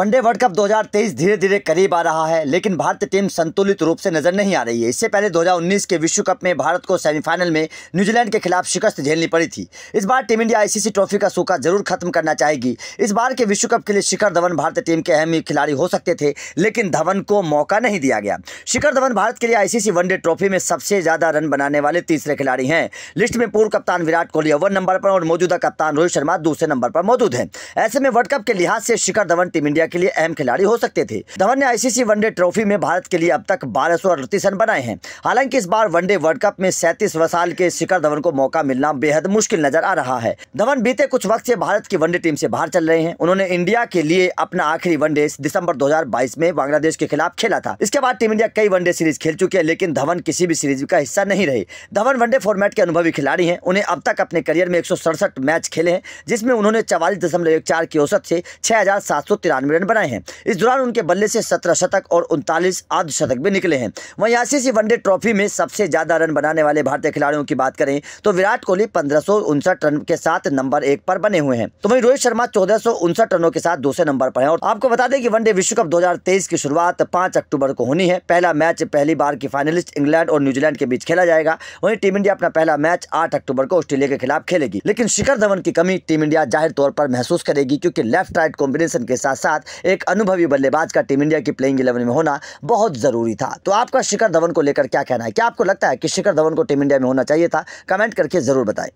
one day world cup 2023 धीरे धीरे करीब आ रहा है लेकिन भारतीय टीम संतुलित रूप से नजर नहीं आ रही है इससे पहले 2019 के विश्व कप में भारत को सेमीफाइनल में न्यूजीलैंड के खिलाफ शिकस्त झेलनी पड़ी थी इस बार टीम इंडिया आईसीसी ट्रॉफी का सूखा जरूर खत्म करना चाहेगी इस बार के विश्व कप के लिए शिखर धवन भारतीय टीम के अहम खिलाड़ी हो सकते थे लेकिन धवन को मौका नहीं दिया गया शिखर धवन भारत के लिए आईसीसी वनडे ट्रॉफी में सबसे ज्यादा रन बनाने वाले तीसरे खिलाड़ी हैं लिस्ट में पूर्व कप्तान विराट कोहली अव्वल नंबर पर और मौजूदा कप्तान रोहित शर्मा दूसरे नंबर पर मौजूद है ऐसे में वर्ल्ड कप के लिहाज से Shikhar Dhawan team India India के लिए अहम खिलाड़ी हो सकते थे धवन ने आईसीसी वनडे ट्रॉफी में भारत के लिए अब तक बारह सौ अड़तीस रन बनाए हैं हालांकि इस बार वनडे वर्ल्ड कप में सैंतीस वसाल के शिखर धवन को मौका मिलना बेहद मुश्किल नजर आ रहा है धवन बीते कुछ वक्त से भारत की वनडे टीम से बाहर चल रहे हैं उन्होंने इंडिया के लिए अपना आखिरी वनडे दिसंबर दो में बांग्लादेश के खिलाफ खेला था इसके बाद टीम इंडिया कई वनडे सीरीज खेल चुकी है लेकिन धवन किसी भी सीरीज का हिस्सा नहीं रहे धवन वनडे फॉर्मेट के अनुभवी खिलाड़ी हैं उन्हें अब तक अपने करियर में एक मैच खेले हैं जिसमें उन्होंने चवालीस दशमलव एक चार की औसत से छह हजार सात सौ तिरानवे रन बनाए हैं इस दौरान उनके बल्ले से सत्रह शतक और उनतालीस अर्धशतक भी निकले हैं वहीं आईसीसी वनडे ट्रॉफी में सबसे ज़्यादा रन बनाने वाले भारतीय खिलाड़ियों की बात करें तो विराट कोहली पंद्रह रन के साथ नंबर एक पर बने हुए हैं तो वहीं रोहित शर्मा चौदह रनों के साथ दूसरे नंबर पर है और आपको बता दें कि वनडे विश्व कप दो की शुरुआत पांच अक्टूबर को होनी है पहला मैच पहली बार की फाइनलिस्ट इंग्लैंड और न्यूजीलैंड के बीच खेला जाएगा वहीं टीम इंडिया अपना पहला मैच आठ अक्टूबर को ऑस्ट्रेलिया के खिलाफ खेलेगी लेकिन शिखर धवन की कमी टीम इंडिया जाहिर तौर पर महसूस करेगी क्योंकि लेफ्ट राइट कॉम्बिनेशन के साथ साथ साथ एक अनुभवी बल्लेबाज का टीम इंडिया की प्लेइंग इलेवन में होना बहुत ज़रूरी था तो आपका शिखर धवन को लेकर क्या कहना है क्या आपको लगता है कि शिखर धवन को टीम इंडिया में होना चाहिए था कमेंट करके ज़रूर बताएं